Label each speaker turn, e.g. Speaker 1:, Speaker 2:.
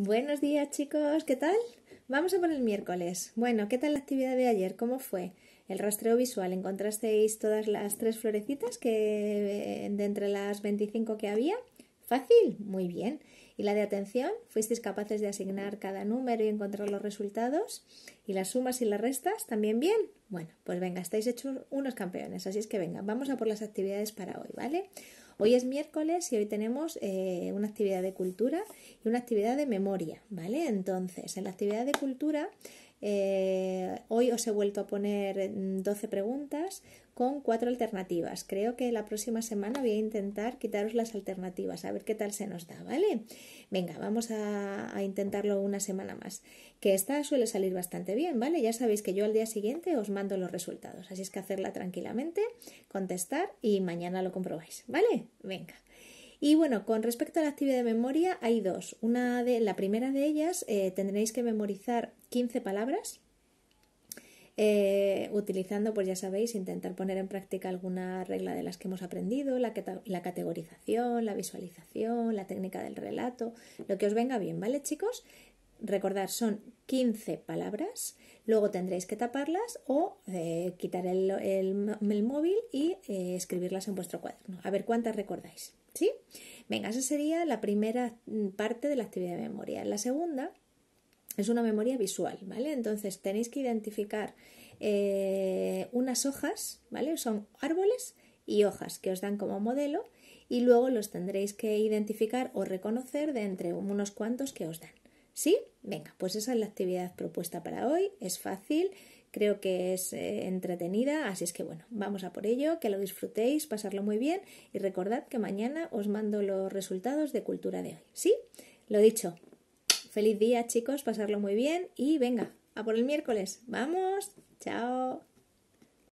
Speaker 1: Buenos días chicos, ¿qué tal? Vamos a por el miércoles. Bueno, ¿qué tal la actividad de ayer? ¿Cómo fue? El rastreo visual, ¿encontrasteis todas las tres florecitas que eh, de entre las 25 que había? Fácil, muy bien. ¿Y la de atención? ¿Fuisteis capaces de asignar cada número y encontrar los resultados? ¿Y las sumas y las restas? También bien. Bueno, pues venga, estáis hechos unos campeones, así es que venga, vamos a por las actividades para hoy, ¿vale? Hoy es miércoles y hoy tenemos eh, una actividad de cultura y una actividad de memoria, ¿vale? Entonces, en la actividad de cultura, eh, hoy os he vuelto a poner 12 mm, preguntas con cuatro alternativas. Creo que la próxima semana voy a intentar quitaros las alternativas, a ver qué tal se nos da, ¿vale? Venga, vamos a, a intentarlo una semana más, que esta suele salir bastante bien, ¿vale? Ya sabéis que yo al día siguiente os los resultados. Así es que hacerla tranquilamente, contestar y mañana lo comprobáis, ¿vale? Venga. Y bueno, con respecto a la actividad de memoria, hay dos. Una de, la primera de ellas eh, tendréis que memorizar 15 palabras. Eh, utilizando, pues ya sabéis, intentar poner en práctica alguna regla de las que hemos aprendido, la, la categorización, la visualización, la técnica del relato, lo que os venga bien, ¿vale, chicos? recordar, son 15 palabras, luego tendréis que taparlas o eh, quitar el, móvil y eh, escribirlas en vuestro cuaderno. A ver cuántas recordáis. ¿Sí? Venga, esa sería la primera mm, parte de la actividad de memoria. La segunda es una memoria visual, ¿vale? Entonces tenéis que identificar eh, unas hojas, ¿vale? Son árboles y hojas que os dan como modelo y luego los tendréis que identificar o reconocer de entre unos cuantos que os dan. ¿Sí? Venga, pues esa es la actividad propuesta para hoy. Es fácil, creo que es eh, entretenida, así es que bueno, vamos a por ello, que lo disfrutéis, pasarlo muy bien y recordad que mañana os mando los resultados de cultura de hoy. ¿Sí? Lo dicho, feliz día chicos, pasarlo muy bien y venga, a por el miércoles. Vamos, chao.